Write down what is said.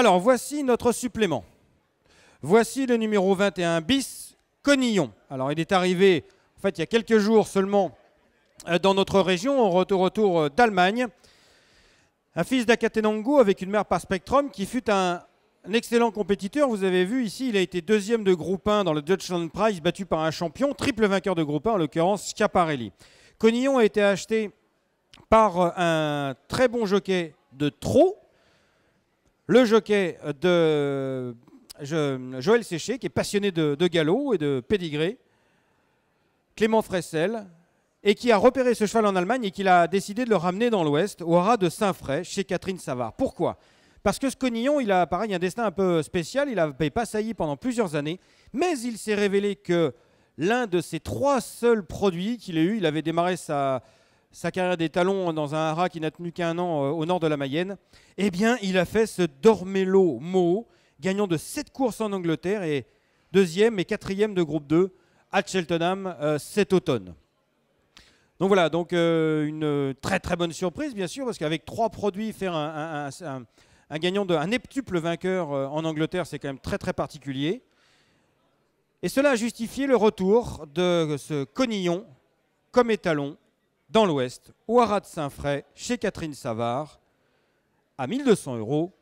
Alors, voici notre supplément. Voici le numéro 21 bis, Conillon. Alors, il est arrivé, en fait, il y a quelques jours seulement euh, dans notre région, en retour, retour euh, d'Allemagne. Un fils d'Akatenango avec une mère par Spectrum qui fut un, excellent compétiteur. Vous avez vu ici, il a été deuxième de groupe 1 dans le Dutchland Prize, battu par un champion, triple vainqueur de groupe 1, en l'occurrence Schiaparelli. Conillon a été acheté par euh, un très bon jockey de trop le jockey de Joël Séché, qui est passionné de, galop et de pédigré, Clément Fressel, et qui a repéré ce cheval en Allemagne et qui a décidé de le ramener dans l'Ouest, au ras de Saint-Fray, chez Catherine Savard. Pourquoi Parce que ce Conillon, il a pareil un destin un peu spécial, il n'avait pas saillie pendant plusieurs années, mais il s'est révélé que l'un de ses trois seuls produits qu'il a eu, il avait démarré sa, sa carrière des talons dans un haras qui n'a tenu qu'un an euh, au nord de la Mayenne, eh bien, il a fait ce Dormelo Mo, gagnant de 7 courses en Angleterre et deuxième et quatrième de groupe 2 à Cheltenham euh, cet automne. Donc voilà, donc euh, une très très bonne surprise bien sûr, parce qu'avec trois produits, faire un, gagnant de un neptuple vainqueur en Angleterre, c'est quand même très très particulier. Et cela a justifié le retour de ce Conillon comme étalon dans l'Ouest, au Haras de Saint-Fray, chez Catherine Savard, à 1200 euros